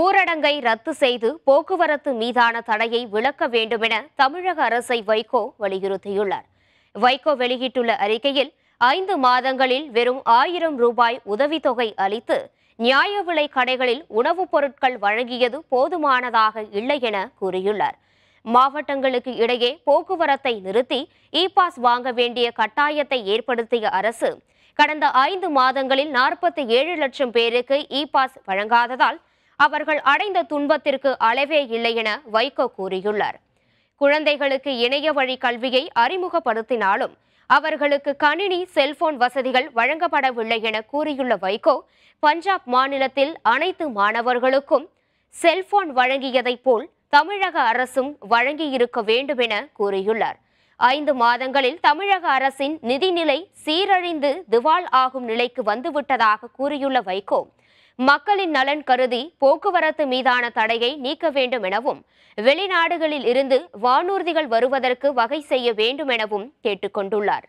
ஊரடங்கை ரத்து செய்து போக்குவரத்து மீதான தடையை விளக்க வேண்டுமென தமிழக அரசை வைகோ வலியுறுத்தியுள்ளார் வைகோ வெளியிட்டுள்ள அறிக்கையில் ஐந்து மாதங்களில் வெறும் ஆயிரம் ரூபாய் உதவித்தொகை அளித்து நியாய விலை கடைகளில் உணவுப் பொருட்கள் வழங்கியது போதுமானதாக இல்லை என கூறியுள்ளார் மாவட்டங்களுக்கு இடையே போக்குவரத்தை நிறுத்தி இ பாஸ் வாங்க வேண்டிய கட்டாயத்தை ஏற்படுத்திய அரசு கடந்த ஐந்து மாதங்களில் நாற்பத்தி ஏழு லட்சம் பேருக்கு இ பாஸ் வழங்காததால் அவர்கள் அடைந்த துன்பத்திற்கு அளவே இல்லை என வைகோ கூறியுள்ளார் குழந்தைகளுக்கு இணைய வழி கல்வியை அறிமுகப்படுத்தினாலும் அவர்களுக்கு கணினி செல்போன் வசதிகள் வழங்கப்படவில்லை என கூறியுள்ள வைகோ பஞ்சாப் மாநிலத்தில் அனைத்து மாணவர்களுக்கும் செல்போன் வழங்கியதைப் போல் தமிழக அரசும் வழங்கியிருக்க வேண்டும் என கூறியுள்ளார் ஐந்து மாதங்களில் தமிழக அரசின் நிதிநிலை சீரழிந்து திவால் ஆகும் நிலைக்கு வந்துவிட்டதாக கூறியுள்ள வைகோ மக்களின் நலன் கருதி போக்குவரத்து மீதான தடையை நீக்க வேண்டும் எனவும் வெளிநாடுகளில் இருந்து வானூர்திகள் வருவதற்கு வகை செய்ய வேண்டும் எனவும் கேட்டுக்கொண்டுள்ளார்